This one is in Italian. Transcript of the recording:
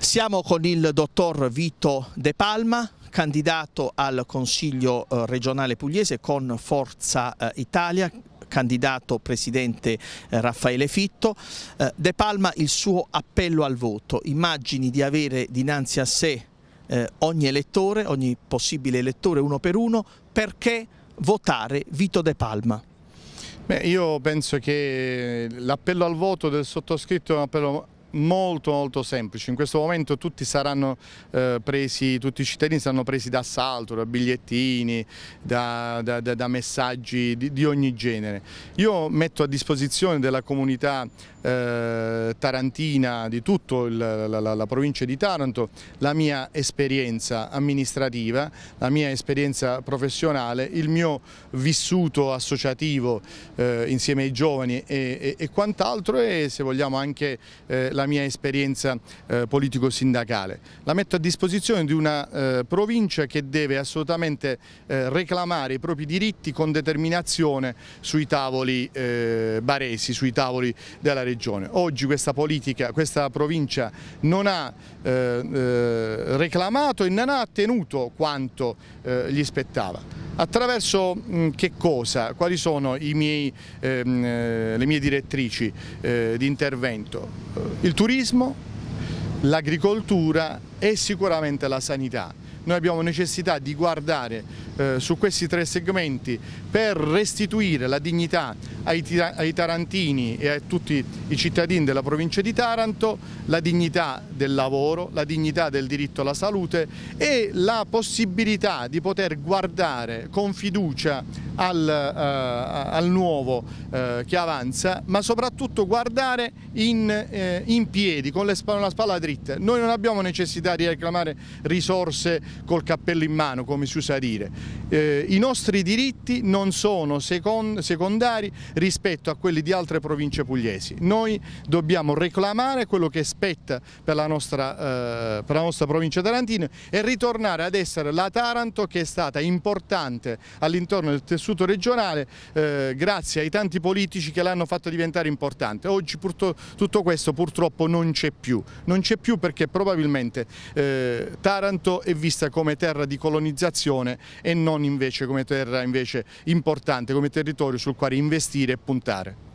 Siamo con il dottor Vito De Palma, candidato al Consiglio eh, regionale pugliese con Forza eh, Italia, candidato presidente eh, Raffaele Fitto. De Palma il suo appello al voto, immagini di avere dinanzi a sé ogni elettore, ogni possibile elettore uno per uno, perché votare Vito De Palma? Beh, io penso che l'appello al voto del sottoscritto è un appello molto molto semplice, in questo momento tutti saranno eh, presi, tutti i cittadini saranno presi d'assalto, da bigliettini, da, da, da, da messaggi di, di, ogni genere. Io metto a disposizione della comunità eh, tarantina, di tutta la, la, la provincia di Taranto, la mia esperienza amministrativa, la mia esperienza professionale, il mio vissuto associativo eh, insieme ai giovani e, e, e quant'altro e se vogliamo anche eh, la mia esperienza eh, politico-sindacale. La metto a disposizione di una eh, provincia che deve assolutamente eh, reclamare i propri diritti con determinazione sui tavoli eh, baresi, sui tavoli della regione. Oggi questa politica, questa provincia non ha eh, eh, reclamato e non ha ottenuto quanto gli spettava. Attraverso mh, mm, che cosa? Quali sono miei, ehm, eh, le mie direttrici eh, di intervento? Eh, il turismo, l'agricoltura e sicuramente la sanità noi abbiamo necessità di guardare eh, su questi tre segmenti per restituire la dignità ai, ai, tarantini e a tutti i cittadini della provincia di Taranto, la dignità del lavoro, la dignità del diritto alla salute e la possibilità di poter guardare con fiducia al, eh, al nuovo eh, che avanza, ma soprattutto guardare in, eh, in piedi, con la spalla dritta. Noi non abbiamo necessità di reclamare risorse col cappello in mano, come si usa dire. Eh, I nostri diritti non sono secondari rispetto a quelli di altre province pugliesi. Noi dobbiamo reclamare quello che spetta per la nostra, eh, per la nostra provincia tarantina e ritornare ad essere la Taranto che è stata importante all'interno del tessuto regionale eh, grazie ai tanti politici che l'hanno fatto diventare importante. Oggi tutto questo purtroppo non c'è più, non c'è più perché probabilmente eh, Taranto è vista vista come terra di colonizzazione e non invece come terra invece importante, come territorio sul quale investire e puntare.